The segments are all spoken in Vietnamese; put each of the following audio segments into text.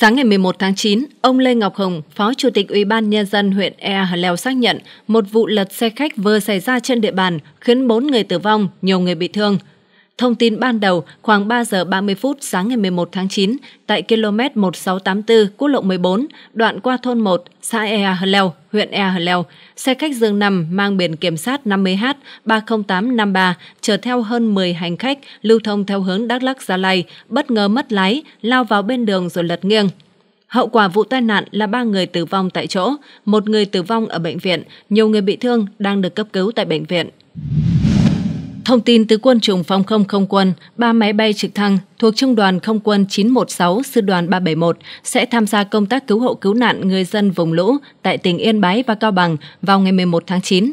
Sáng ngày 11 tháng 9, ông Lê Ngọc Hồng, Phó Chủ tịch Ủy ban Nhân dân huyện Ea Hà Leo xác nhận một vụ lật xe khách vừa xảy ra trên địa bàn khiến 4 người tử vong, nhiều người bị thương – Thông tin ban đầu, khoảng 3 giờ 30 phút sáng ngày 11 tháng 9, tại km 1684 quốc lộ 14, đoạn qua thôn 1, xã Ea Hleu, huyện Ea Hleu, xe khách Dương nằm mang biển kiểm sát 50H 30853 chở theo hơn 10 hành khách lưu thông theo hướng Đắk Lắc Gia Lai, bất ngờ mất lái, lao vào bên đường rồi lật nghiêng. Hậu quả vụ tai nạn là ba người tử vong tại chỗ, một người tử vong ở bệnh viện, nhiều người bị thương đang được cấp cứu tại bệnh viện. Thông tin từ quân chủng phòng không không quân, ba máy bay trực thăng thuộc Trung đoàn Không quân 916 Sư đoàn 371 sẽ tham gia công tác cứu hộ cứu nạn người dân vùng lũ tại tỉnh Yên Bái và Cao Bằng vào ngày 11 tháng 9.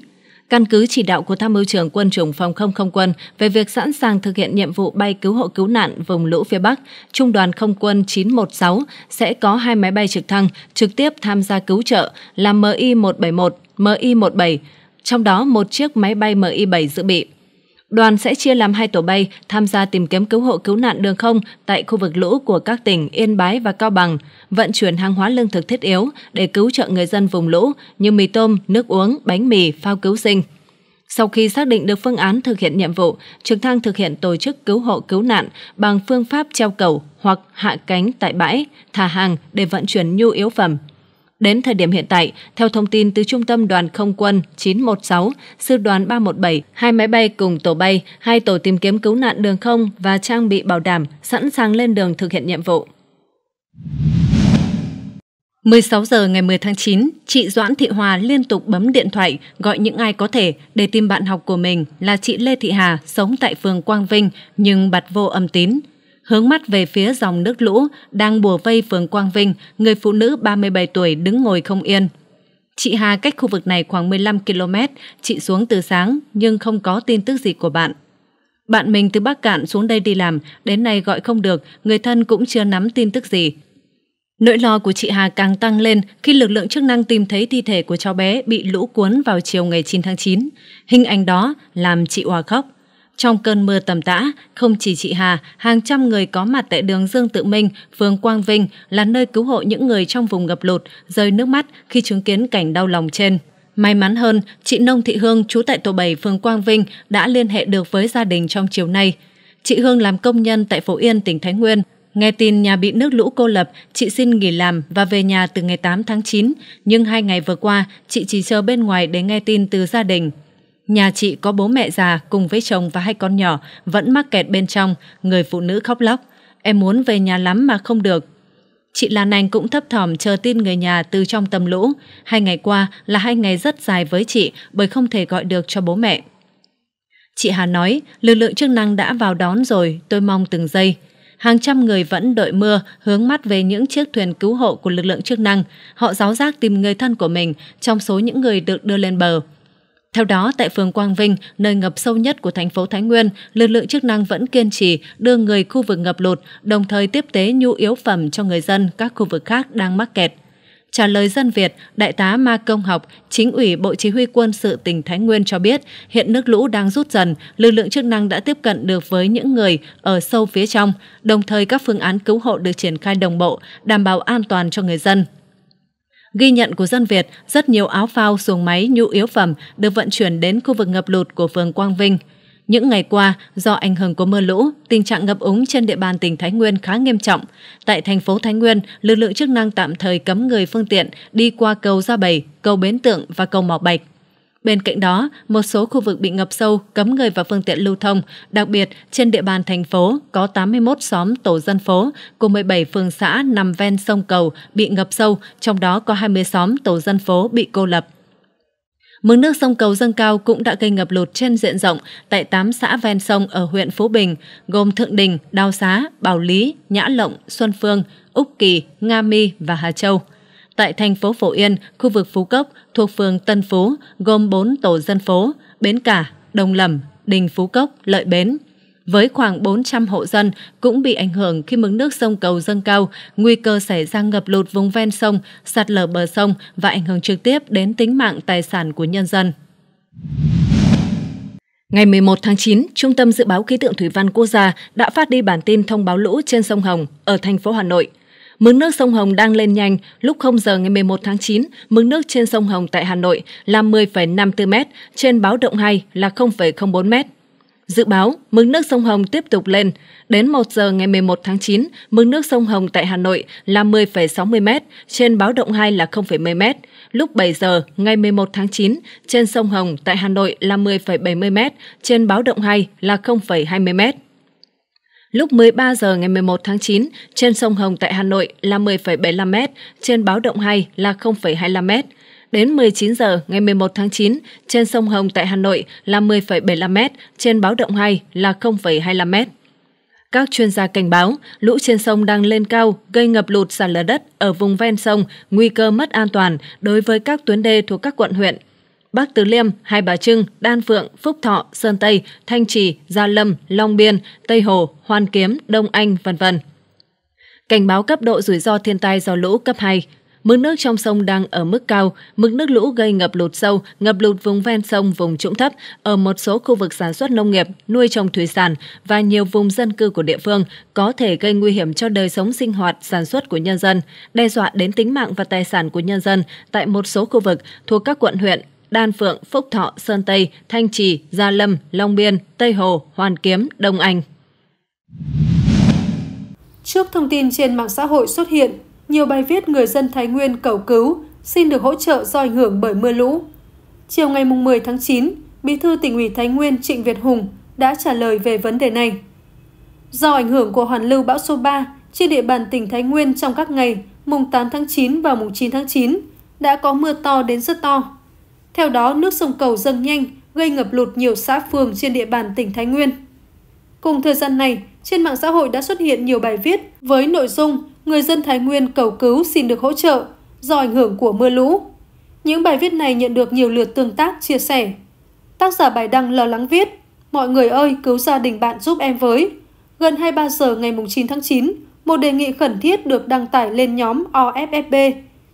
Căn cứ chỉ đạo của Tham mưu trưởng quân chủng phòng không không quân về việc sẵn sàng thực hiện nhiệm vụ bay cứu hộ cứu nạn vùng lũ phía Bắc, Trung đoàn Không quân 916 sẽ có hai máy bay trực thăng trực tiếp tham gia cứu trợ là MI-171, MI-17, trong đó một chiếc máy bay MI-7 dự bị. Đoàn sẽ chia làm hai tổ bay tham gia tìm kiếm cứu hộ cứu nạn đường không tại khu vực lũ của các tỉnh Yên Bái và Cao Bằng, vận chuyển hàng hóa lương thực thiết yếu để cứu trợ người dân vùng lũ như mì tôm, nước uống, bánh mì, phao cứu sinh. Sau khi xác định được phương án thực hiện nhiệm vụ, trực thăng thực hiện tổ chức cứu hộ cứu nạn bằng phương pháp treo cầu hoặc hạ cánh tại bãi, thả hàng để vận chuyển nhu yếu phẩm, Đến thời điểm hiện tại, theo thông tin từ Trung tâm Đoàn Không quân 916, Sư đoàn 317, hai máy bay cùng tổ bay, hai tổ tìm kiếm cứu nạn đường không và trang bị bảo đảm sẵn sàng lên đường thực hiện nhiệm vụ. 16 giờ ngày 10 tháng 9, chị Doãn Thị Hòa liên tục bấm điện thoại gọi những ai có thể để tìm bạn học của mình là chị Lê Thị Hà sống tại phường Quang Vinh nhưng bật vô âm tín. Hướng mắt về phía dòng nước lũ đang bùa vây phường Quang Vinh, người phụ nữ 37 tuổi đứng ngồi không yên. Chị Hà cách khu vực này khoảng 15 km, chị xuống từ sáng nhưng không có tin tức gì của bạn. Bạn mình từ Bắc Cạn xuống đây đi làm, đến nay gọi không được, người thân cũng chưa nắm tin tức gì. Nỗi lo của chị Hà càng tăng lên khi lực lượng chức năng tìm thấy thi thể của cháu bé bị lũ cuốn vào chiều ngày 9 tháng 9. Hình ảnh đó làm chị hòa khóc. Trong cơn mưa tầm tã, không chỉ chị Hà, hàng trăm người có mặt tại đường Dương Tự Minh, phường Quang Vinh là nơi cứu hộ những người trong vùng ngập lụt, rơi nước mắt khi chứng kiến cảnh đau lòng trên. May mắn hơn, chị Nông Thị Hương trú tại tổ 7 phường Quang Vinh đã liên hệ được với gia đình trong chiều nay. Chị Hương làm công nhân tại Phổ Yên, tỉnh Thái Nguyên. Nghe tin nhà bị nước lũ cô lập, chị xin nghỉ làm và về nhà từ ngày 8 tháng 9. Nhưng hai ngày vừa qua, chị chỉ chờ bên ngoài để nghe tin từ gia đình. Nhà chị có bố mẹ già cùng với chồng và hai con nhỏ vẫn mắc kẹt bên trong, người phụ nữ khóc lóc. Em muốn về nhà lắm mà không được. Chị Lan Anh cũng thấp thỏm chờ tin người nhà từ trong tầm lũ. Hai ngày qua là hai ngày rất dài với chị bởi không thể gọi được cho bố mẹ. Chị Hà nói, lực lượng chức năng đã vào đón rồi, tôi mong từng giây. Hàng trăm người vẫn đợi mưa, hướng mắt về những chiếc thuyền cứu hộ của lực lượng chức năng. Họ giáo giác tìm người thân của mình trong số những người được đưa lên bờ. Theo đó, tại phường Quang Vinh, nơi ngập sâu nhất của thành phố Thái Nguyên, lực lượng chức năng vẫn kiên trì đưa người khu vực ngập lụt, đồng thời tiếp tế nhu yếu phẩm cho người dân các khu vực khác đang mắc kẹt. Trả lời dân Việt, Đại tá Ma Công Học, Chính ủy Bộ Chỉ huy quân sự tỉnh Thái Nguyên cho biết, hiện nước lũ đang rút dần, lực lượng chức năng đã tiếp cận được với những người ở sâu phía trong, đồng thời các phương án cứu hộ được triển khai đồng bộ, đảm bảo an toàn cho người dân. Ghi nhận của dân Việt, rất nhiều áo phao, xuồng máy, nhu yếu phẩm được vận chuyển đến khu vực ngập lụt của phường Quang Vinh. Những ngày qua, do ảnh hưởng của mưa lũ, tình trạng ngập úng trên địa bàn tỉnh Thái Nguyên khá nghiêm trọng. Tại thành phố Thái Nguyên, lực lượng chức năng tạm thời cấm người phương tiện đi qua cầu Gia Bảy, cầu Bến Tượng và cầu Mỏ Bạch. Bên cạnh đó, một số khu vực bị ngập sâu cấm người và phương tiện lưu thông, đặc biệt trên địa bàn thành phố có 81 xóm tổ dân phố của 17 phường xã nằm ven sông cầu bị ngập sâu, trong đó có 20 xóm tổ dân phố bị cô lập. Mực nước sông Cầu dâng cao cũng đã gây ngập lụt trên diện rộng tại 8 xã ven sông ở huyện Phú Bình, gồm Thượng Đình, Đào Xá, Bảo Lý, Nhã Lộng, Xuân Phương, Úc Kỳ, Nga Mi và Hà Châu tại thành phố Phổ Yên, khu vực Phú Cốc thuộc phường Tân Phú gồm 4 tổ dân phố, Bến Cả, Đồng Lầm, Đình Phú Cốc, Lợi Bến. Với khoảng 400 hộ dân cũng bị ảnh hưởng khi mực nước sông cầu dâng cao, nguy cơ xảy ra ngập lụt vùng ven sông, sạt lở bờ sông và ảnh hưởng trực tiếp đến tính mạng tài sản của nhân dân. Ngày 11 tháng 9, Trung tâm Dự báo Khí tượng Thủy văn Quốc gia đã phát đi bản tin thông báo lũ trên sông Hồng ở thành phố Hà Nội – mức nước sông Hồng đang lên nhanh, lúc 0 giờ ngày 11 tháng 9, mức nước trên sông Hồng tại Hà Nội là 10,54 m, trên báo động 2 là 0,04 m. Dự báo, mức nước sông Hồng tiếp tục lên. Đến 1 giờ ngày 11 tháng 9, mức nước sông Hồng tại Hà Nội là 10,60 m, trên báo động 2 là 0,10 m. Lúc 7 giờ ngày 11 tháng 9, trên sông Hồng tại Hà Nội là 10,70 m, trên báo động 2 là 0,20 m. Lúc 13 giờ ngày 11 tháng 9, trên sông Hồng tại Hà Nội là 10,75 m, trên báo động 2 là 0,25 m. Đến 19 giờ ngày 11 tháng 9, trên sông Hồng tại Hà Nội là 10,75 m, trên báo động 2 là 0,25 m. Các chuyên gia cảnh báo, lũ trên sông đang lên cao, gây ngập lụt sạt lở đất ở vùng ven sông, nguy cơ mất an toàn đối với các tuyến đê thuộc các quận huyện, Bắc Từ Liêm, Hai Bà Trưng, Đan Phượng, Phúc Thọ, Sơn Tây, Thanh Trì, Gia Lâm, Long Biên, Tây Hồ, Hoàn Kiếm, Đông Anh, v v Cảnh báo cấp độ rủi ro thiên tai do lũ cấp 2. Mức nước trong sông đang ở mức cao, mức nước lũ gây ngập lụt sâu, ngập lụt vùng ven sông, vùng trũng thấp ở một số khu vực sản xuất nông nghiệp, nuôi trồng thủy sản và nhiều vùng dân cư của địa phương có thể gây nguy hiểm cho đời sống sinh hoạt, sản xuất của nhân dân, đe dọa đến tính mạng và tài sản của nhân dân tại một số khu vực thuộc các quận huyện, Đan Phượng, Phúc Thọ, Sơn Tây, Thanh Trì, Gia Lâm, Long Biên, Tây Hồ, Hoàn Kiếm, Đông Anh. Trước thông tin trên mạng xã hội xuất hiện, nhiều bài viết người dân Thái Nguyên cầu cứu, xin được hỗ trợ do ảnh hưởng bởi mưa lũ. Chiều ngày 10 tháng 9, Bí thư tỉnh ủy Thái Nguyên Trịnh Việt Hùng đã trả lời về vấn đề này. Do ảnh hưởng của hoàn lưu bão số 3 trên địa bàn tỉnh Thái Nguyên trong các ngày mùng 8 tháng 9 và mùng 9 tháng 9 đã có mưa to đến rất to. Theo đó, nước sông Cầu dâng nhanh, gây ngập lụt nhiều xã phường trên địa bàn tỉnh Thái Nguyên. Cùng thời gian này, trên mạng xã hội đã xuất hiện nhiều bài viết với nội dung người dân Thái Nguyên cầu cứu xin được hỗ trợ do ảnh hưởng của mưa lũ. Những bài viết này nhận được nhiều lượt tương tác, chia sẻ. Tác giả bài đăng lo lắng viết, mọi người ơi cứu gia đình bạn giúp em với. Gần 23 giờ ngày 9 tháng 9, một đề nghị khẩn thiết được đăng tải lên nhóm OFFB,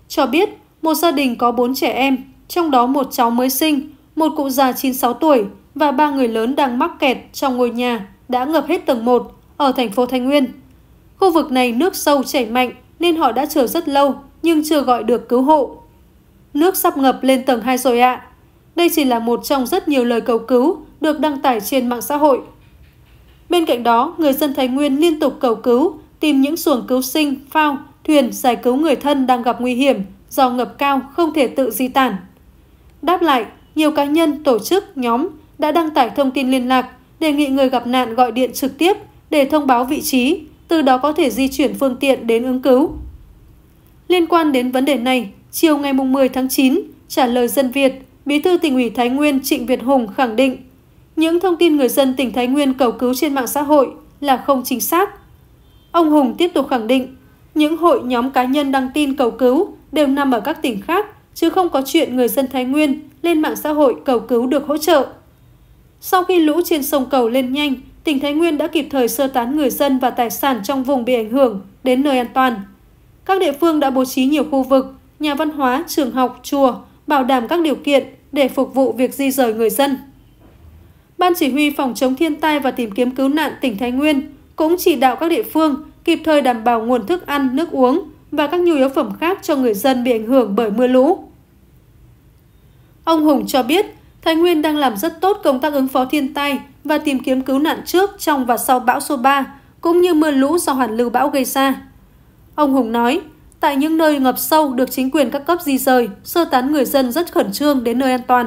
cho biết một gia đình có 4 trẻ em trong đó một cháu mới sinh, một cụ già 96 tuổi và ba người lớn đang mắc kẹt trong ngôi nhà đã ngập hết tầng 1 ở thành phố Thái Nguyên. Khu vực này nước sâu chảy mạnh nên họ đã chờ rất lâu nhưng chưa gọi được cứu hộ. Nước sắp ngập lên tầng 2 rồi ạ. À. Đây chỉ là một trong rất nhiều lời cầu cứu được đăng tải trên mạng xã hội. Bên cạnh đó, người dân Thái Nguyên liên tục cầu cứu, tìm những xuồng cứu sinh, phao, thuyền giải cứu người thân đang gặp nguy hiểm do ngập cao không thể tự di tản. Đáp lại, nhiều cá nhân, tổ chức, nhóm đã đăng tải thông tin liên lạc, đề nghị người gặp nạn gọi điện trực tiếp để thông báo vị trí, từ đó có thể di chuyển phương tiện đến ứng cứu. Liên quan đến vấn đề này, chiều ngày 10 tháng 9, trả lời dân Việt, Bí thư tỉnh ủy Thái Nguyên Trịnh Việt Hùng khẳng định, những thông tin người dân tỉnh Thái Nguyên cầu cứu trên mạng xã hội là không chính xác. Ông Hùng tiếp tục khẳng định, những hội nhóm cá nhân đăng tin cầu cứu đều nằm ở các tỉnh khác chứ không có chuyện người dân Thái Nguyên lên mạng xã hội cầu cứu được hỗ trợ. Sau khi lũ trên sông cầu lên nhanh, tỉnh Thái Nguyên đã kịp thời sơ tán người dân và tài sản trong vùng bị ảnh hưởng đến nơi an toàn. Các địa phương đã bố trí nhiều khu vực, nhà văn hóa, trường học, chùa, bảo đảm các điều kiện để phục vụ việc di rời người dân. Ban chỉ huy phòng chống thiên tai và tìm kiếm cứu nạn tỉnh Thái Nguyên cũng chỉ đạo các địa phương kịp thời đảm bảo nguồn thức ăn, nước uống và các nhu yếu phẩm khác cho người dân bị ảnh hưởng bởi mưa lũ. Ông Hùng cho biết, Thái Nguyên đang làm rất tốt công tác ứng phó thiên tai và tìm kiếm cứu nạn trước, trong và sau bão số 3, cũng như mưa lũ do hoàn lưu bão gây ra. Ông Hùng nói, tại những nơi ngập sâu được chính quyền các cấp di rời, sơ tán người dân rất khẩn trương đến nơi an toàn.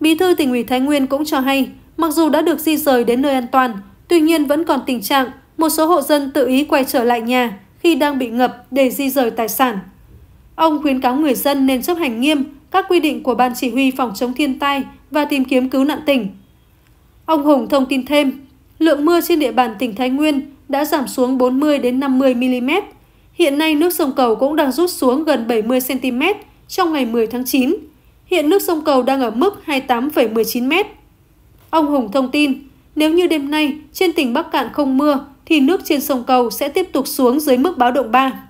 Bí thư tỉnh ủy Thái Nguyên cũng cho hay, mặc dù đã được di rời đến nơi an toàn, tuy nhiên vẫn còn tình trạng một số hộ dân tự ý quay trở lại nhà khi đang bị ngập để di rời tài sản. Ông khuyến cáo người dân nên chấp hành nghiêm các quy định của Ban Chỉ huy Phòng chống thiên tai và tìm kiếm cứu nạn tỉnh. Ông Hùng thông tin thêm, lượng mưa trên địa bàn tỉnh Thái Nguyên đã giảm xuống 40 đến 50 mm. Hiện nay nước sông Cầu cũng đang rút xuống gần 70 cm trong ngày 10 tháng 9. Hiện nước sông Cầu đang ở mức 28,19 m. Ông Hùng thông tin, nếu như đêm nay trên tỉnh Bắc Cạn không mưa thì nước trên sông Cầu sẽ tiếp tục xuống dưới mức báo động 3.